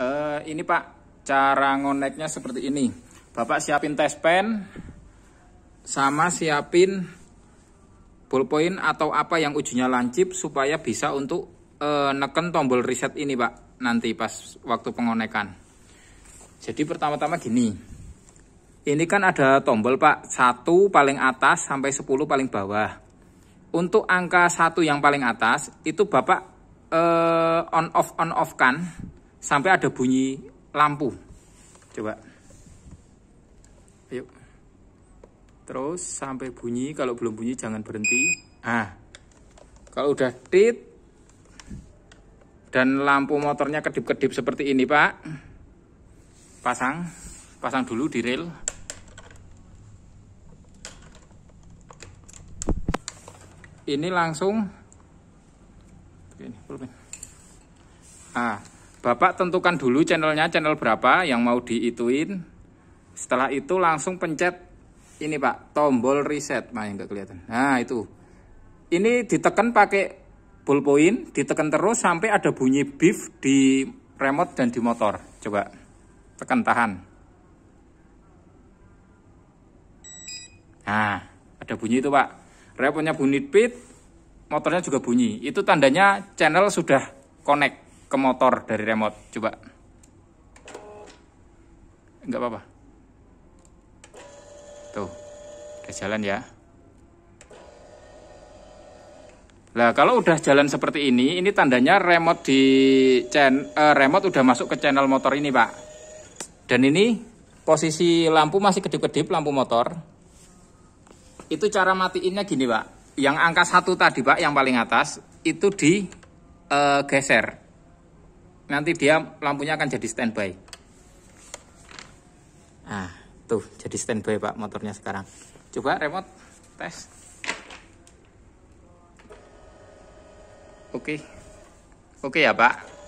Eh, ini Pak cara ngoneknya seperti ini Bapak siapin pen, sama siapin ballpoint atau apa yang ujungnya lancip supaya bisa untuk uh, neken tombol reset ini Pak nanti pas waktu pengonekan jadi pertama-tama gini ini kan ada tombol Pak satu paling atas sampai 10 paling bawah untuk angka satu yang paling atas itu Bapak eh, on off on off kan sampai ada bunyi lampu. Coba. ayo Terus sampai bunyi, kalau belum bunyi jangan berhenti. Ah. Kalau udah tit dan lampu motornya kedip-kedip seperti ini, Pak. Pasang, pasang dulu di rel. Ini langsung ini, Ah, Bapak tentukan dulu channelnya channel berapa yang mau diituin. Setelah itu langsung pencet ini Pak, tombol reset. Nah, enggak kelihatan. Nah, itu. Ini ditekan pakai ballpoint, ditekan terus sampai ada bunyi beef di remote dan di motor. Coba tekan tahan. Nah, ada bunyi itu, Pak. Remote-nya bunyi pit, motornya juga bunyi. Itu tandanya channel sudah connect ke motor dari remote coba enggak apa-apa tuh udah jalan ya Nah, kalau udah jalan seperti ini, ini tandanya remote di channel uh, remote udah masuk ke channel motor ini, Pak. Dan ini posisi lampu masih kedip-kedip lampu motor. Itu cara matiinnya gini, Pak. Yang angka satu tadi, Pak, yang paling atas itu di uh, geser nanti dia lampunya akan jadi standby Ah, tuh jadi standby pak motornya sekarang coba remote tes oke okay. oke okay ya pak